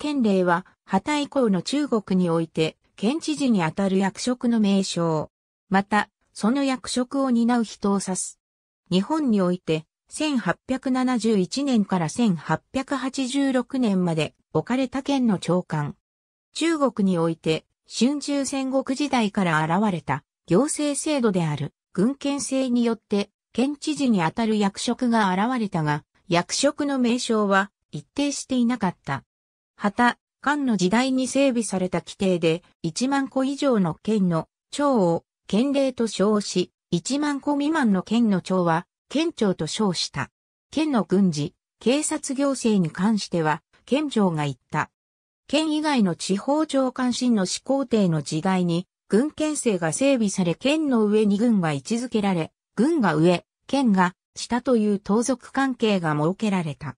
県令は、破綻以降の中国において、県知事にあたる役職の名称。また、その役職を担う人を指す。日本において、1871年から1886年まで置かれた県の長官。中国において、春秋戦国時代から現れた行政制度である軍権制によって県知事にあたる役職が現れたが、役職の名称は一定していなかった。旗、漢の時代に整備された規定で、1万個以上の県の長を県令と称し、1万個未満の県の長は県庁と称した。県の軍事、警察行政に関しては、県庁が言った。県以外の地方長官審の始皇帝の時代に、軍県制が整備され県の上に軍が位置づけられ、軍が上、県が下という盗賊関係が設けられた。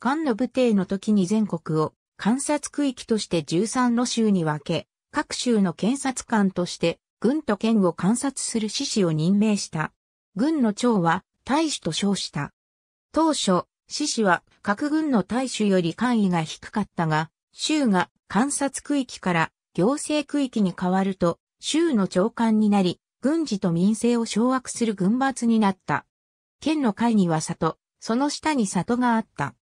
漢の武帝の時に全国を観察区域として13の州に分け、各州の検察官として軍と県を観察する市市を任命した。軍の長は大使と称した。当初、市市は各軍の大使より官位が低かったが、州が観察区域から行政区域に変わると、州の長官になり、軍事と民政を掌握する軍閥になった。県の会には里、その下に里があった。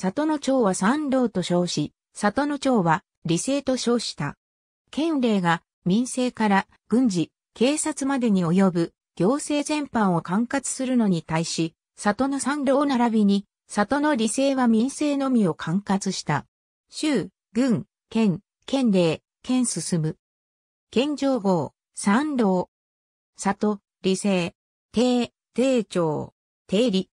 里の長は三郎と称し、里の長は理性と称した。県令が民政から軍事、警察までに及ぶ行政全般を管轄するのに対し、里の三郎並びに、里の理性は民政のみを管轄した。州、軍、県、県令、県進む。県上号、三郎。里、理性、定、定長、定理。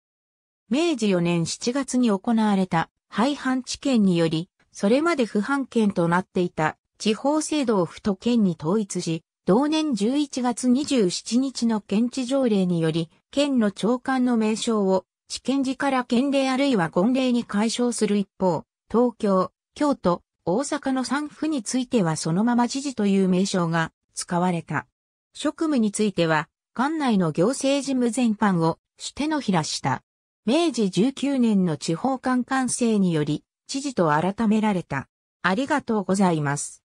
明治4年7月に行われた廃藩置県により、それまで不藩県となっていた地方制度を府と県に統一し、同年11月27日の県知条例により、県の長官の名称を地県寺から県令あるいは権令に解消する一方、東京、京都、大阪の三府についてはそのまま知事という名称が使われた。職務については、管内の行政事務全般を、主手のひらした明治19年の地方官官制により、知事と改められた。ありがとうございます。